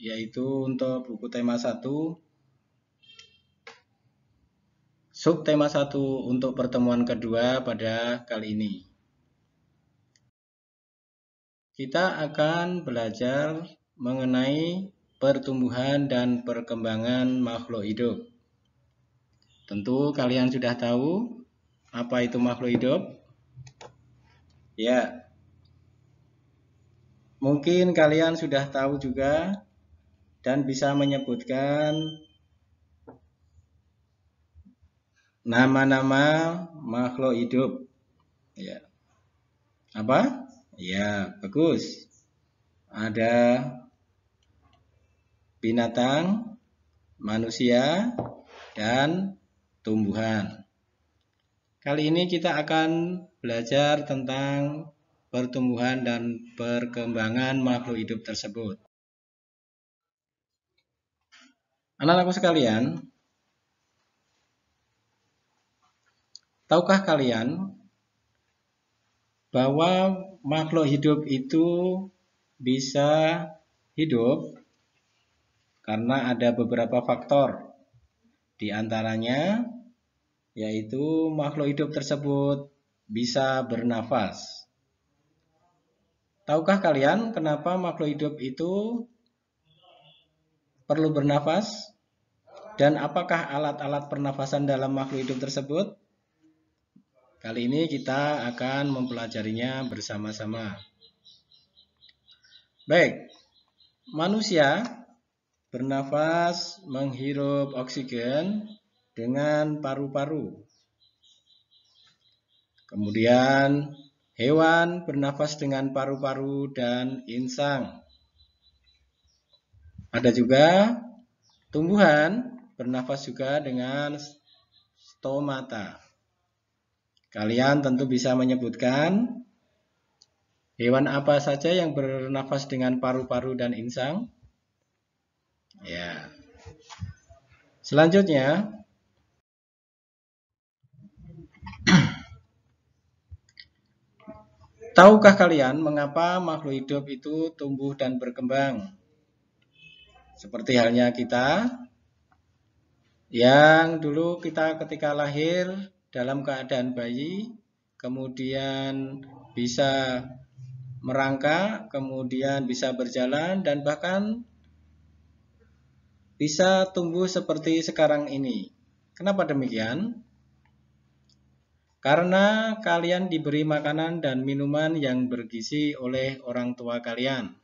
yaitu untuk buku tema 1 tema 1 untuk pertemuan kedua pada kali ini. Kita akan belajar mengenai pertumbuhan dan perkembangan makhluk hidup. Tentu kalian sudah tahu apa itu makhluk hidup? Ya. Mungkin kalian sudah tahu juga dan bisa menyebutkan nama-nama makhluk hidup. Ya. Apa? Ya, bagus. Ada binatang, manusia, dan tumbuhan. Kali ini kita akan belajar tentang pertumbuhan dan perkembangan makhluk hidup tersebut. Anak-anakku sekalian, tahukah kalian bahwa makhluk hidup itu bisa hidup karena ada beberapa faktor. Di antaranya yaitu makhluk hidup tersebut bisa bernafas. Tahukah kalian kenapa makhluk hidup itu perlu bernafas? Dan apakah alat-alat pernafasan dalam makhluk hidup tersebut? Kali ini kita akan mempelajarinya bersama-sama. Baik, manusia bernafas menghirup oksigen dengan paru-paru. Kemudian hewan bernafas dengan paru-paru dan insang. Ada juga tumbuhan bernafas juga dengan stomata. Kalian tentu bisa menyebutkan hewan apa saja yang bernafas dengan paru-paru dan insang. Ya. Selanjutnya Tahukah kalian mengapa makhluk hidup itu tumbuh dan berkembang? Seperti halnya kita yang dulu kita ketika lahir dalam keadaan bayi, kemudian bisa merangkak, kemudian bisa berjalan dan bahkan bisa tumbuh seperti sekarang ini. Kenapa demikian? Karena kalian diberi makanan dan minuman yang bergizi oleh orang tua kalian.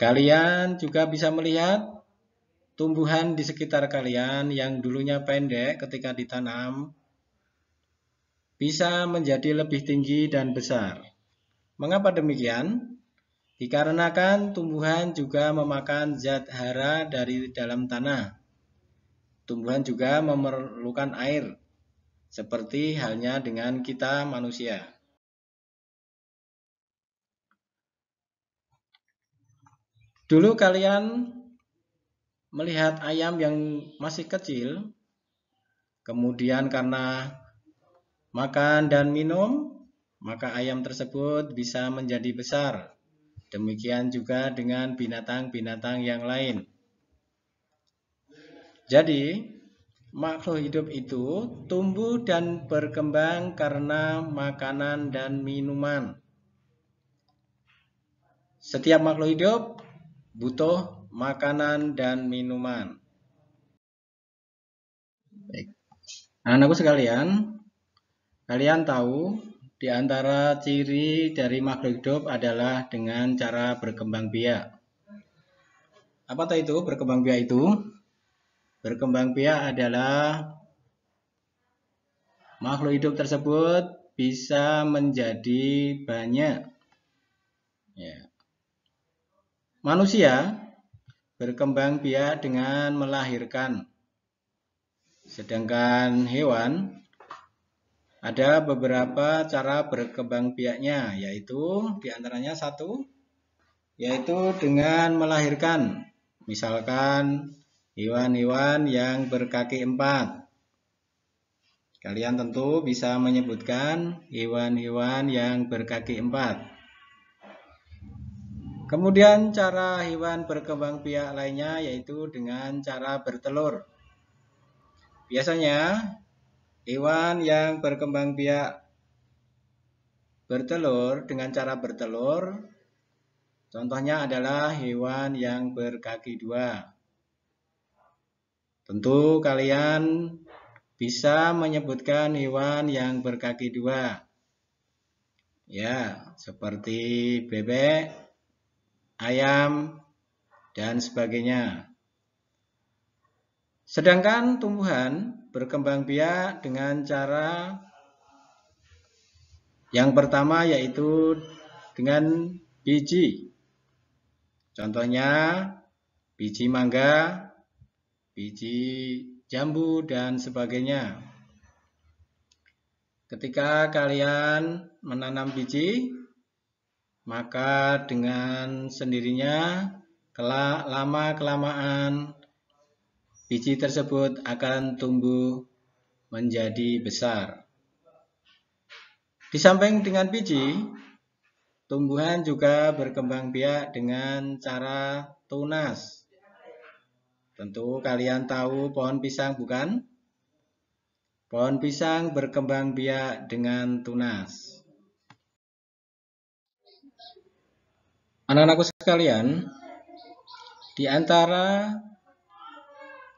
Kalian juga bisa melihat tumbuhan di sekitar kalian yang dulunya pendek ketika ditanam bisa menjadi lebih tinggi dan besar. Mengapa demikian? Dikarenakan tumbuhan juga memakan zat hara dari dalam tanah. Tumbuhan juga memerlukan air, seperti halnya dengan kita manusia. Dulu kalian melihat ayam yang masih kecil, kemudian karena makan dan minum, maka ayam tersebut bisa menjadi besar. Demikian juga dengan binatang-binatang yang lain. Jadi, makhluk hidup itu tumbuh dan berkembang karena makanan dan minuman. Setiap makhluk hidup butuh makanan dan minuman. Nah, Anak-anakku sekalian, kalian tahu di antara ciri dari makhluk hidup adalah dengan cara berkembang biak. Apa itu berkembang biak itu? Berkembang biak adalah makhluk hidup tersebut bisa menjadi banyak. Ya. Manusia berkembang biak dengan melahirkan. Sedangkan hewan ada beberapa cara berkembang biaknya, yaitu diantaranya satu, yaitu dengan melahirkan. Misalkan hewan-hewan yang berkaki empat. Kalian tentu bisa menyebutkan hewan-hewan yang berkaki empat. Kemudian cara hewan berkembang biak lainnya yaitu dengan cara bertelur. Biasanya hewan yang berkembang biak bertelur dengan cara bertelur Contohnya adalah hewan yang berkaki dua. Tentu kalian bisa menyebutkan hewan yang berkaki dua. Ya, seperti bebek, ayam, dan sebagainya. Sedangkan tumbuhan berkembang biak dengan cara yang pertama yaitu dengan biji. Contohnya biji mangga, biji jambu, dan sebagainya. Ketika kalian menanam biji, maka dengan sendirinya kelak lama kelamaan biji tersebut akan tumbuh menjadi besar. Di samping dengan biji, tumbuhan juga berkembang biak dengan cara tunas. Tentu kalian tahu pohon pisang bukan? Pohon pisang berkembang biak dengan tunas. Anak-anakku sekalian, di antara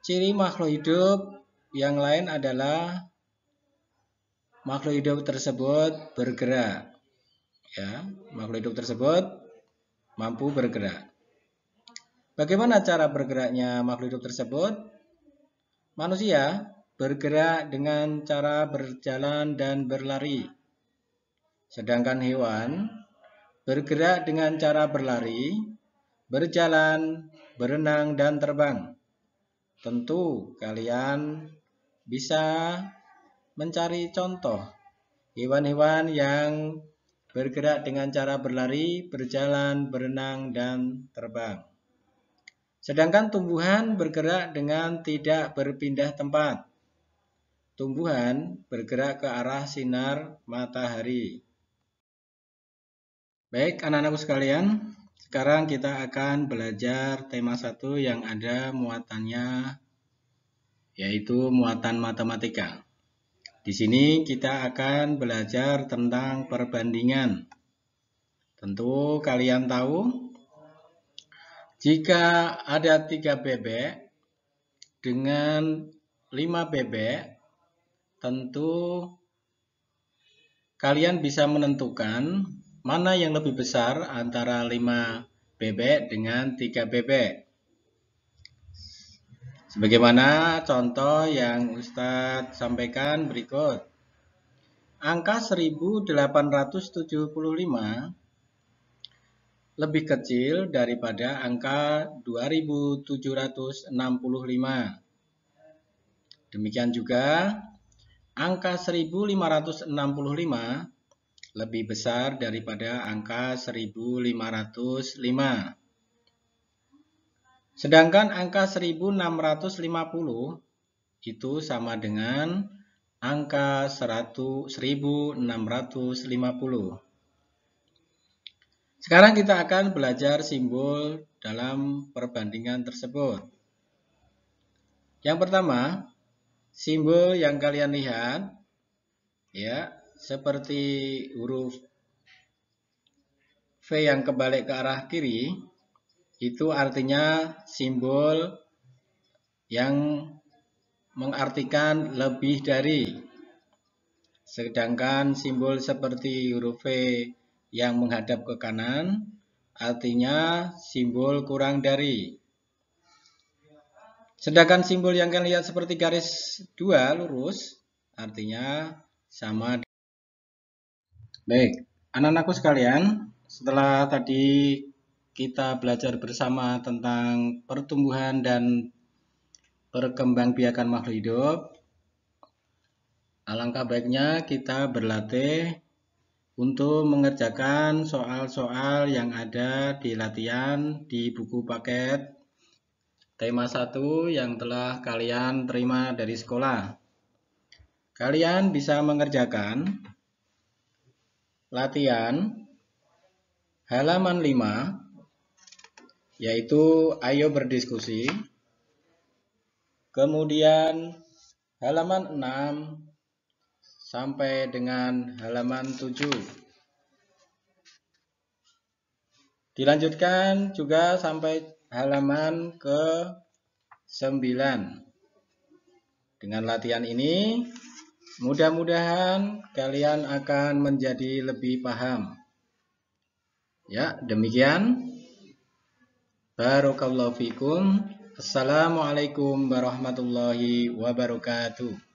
ciri makhluk hidup yang lain adalah makhluk hidup tersebut bergerak. Ya, makhluk hidup tersebut mampu bergerak. Bagaimana cara bergeraknya makhluk hidup tersebut? Manusia bergerak dengan cara berjalan dan berlari. Sedangkan hewan bergerak dengan cara berlari, berjalan, berenang, dan terbang. Tentu kalian bisa mencari contoh hewan-hewan yang bergerak dengan cara berlari, berjalan, berenang, dan terbang. Sedangkan tumbuhan bergerak dengan tidak berpindah tempat. Tumbuhan bergerak ke arah sinar matahari. Baik, anak-anakku sekalian, sekarang kita akan belajar tema satu yang ada muatannya yaitu muatan matematika. Di sini kita akan belajar tentang perbandingan. Tentu kalian tahu jika ada 3 bebek dengan 5 bebek tentu kalian bisa menentukan Mana yang lebih besar antara 5 bebek dengan 3 bebek? Sebagaimana contoh yang Ustadz sampaikan berikut. Angka 1875 lebih kecil daripada angka 2765. Demikian juga angka 1565 lebih besar daripada angka 1505. Sedangkan angka 1650 itu sama dengan angka 100, 1650. Sekarang kita akan belajar simbol dalam perbandingan tersebut. Yang pertama, simbol yang kalian lihat ya seperti huruf V yang kebalik ke arah kiri, itu artinya simbol yang mengartikan lebih dari. Sedangkan simbol seperti huruf V yang menghadap ke kanan, artinya simbol kurang dari. Sedangkan simbol yang kalian lihat seperti garis dua lurus, artinya sama Baik, anak-anakku sekalian, setelah tadi kita belajar bersama tentang pertumbuhan dan perkembangbiakan makhluk hidup, alangkah baiknya kita berlatih untuk mengerjakan soal-soal yang ada di latihan di buku paket tema 1 yang telah kalian terima dari sekolah. Kalian bisa mengerjakan latihan halaman 5 yaitu ayo berdiskusi. Kemudian halaman 6 sampai dengan halaman 7. Dilanjutkan juga sampai halaman ke 9. Dengan latihan ini, Mudah-mudahan kalian akan menjadi lebih paham. Ya, demikian. Barakallahu fikum. Assalamualaikum warahmatullahi wabarakatuh.